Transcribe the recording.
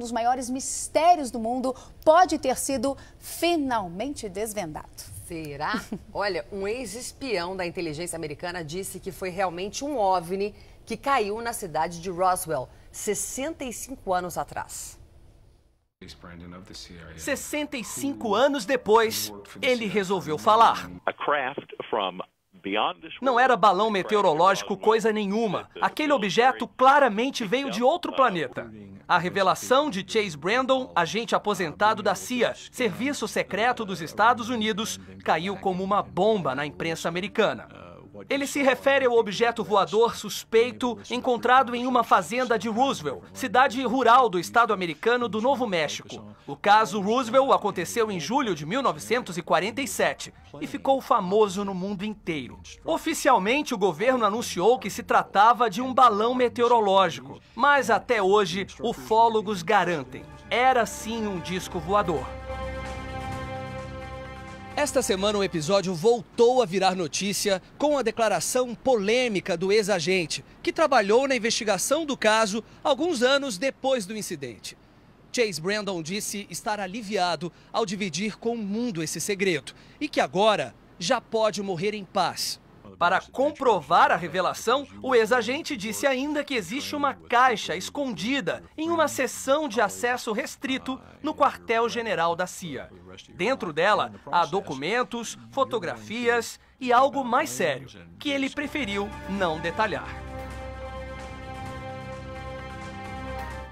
Um dos maiores mistérios do mundo pode ter sido finalmente desvendado. Será? Olha, um ex-espião da inteligência americana disse que foi realmente um OVNI que caiu na cidade de Roswell, 65 anos atrás. 65 anos depois, ele resolveu falar. Não era balão meteorológico coisa nenhuma. Aquele objeto claramente veio de outro planeta. A revelação de Chase Brandon, agente aposentado da CIA, Serviço Secreto dos Estados Unidos, caiu como uma bomba na imprensa americana. Ele se refere ao objeto voador suspeito encontrado em uma fazenda de Roosevelt, cidade rural do estado americano do Novo México. O caso Roosevelt aconteceu em julho de 1947 e ficou famoso no mundo inteiro. Oficialmente, o governo anunciou que se tratava de um balão meteorológico, mas até hoje, ufólogos garantem, era sim um disco voador. Esta semana o episódio voltou a virar notícia com a declaração polêmica do ex-agente, que trabalhou na investigação do caso alguns anos depois do incidente. Chase Brandon disse estar aliviado ao dividir com o mundo esse segredo e que agora já pode morrer em paz. Para comprovar a revelação, o ex-agente disse ainda que existe uma caixa escondida em uma seção de acesso restrito no quartel-general da CIA. Dentro dela há documentos, fotografias e algo mais sério, que ele preferiu não detalhar.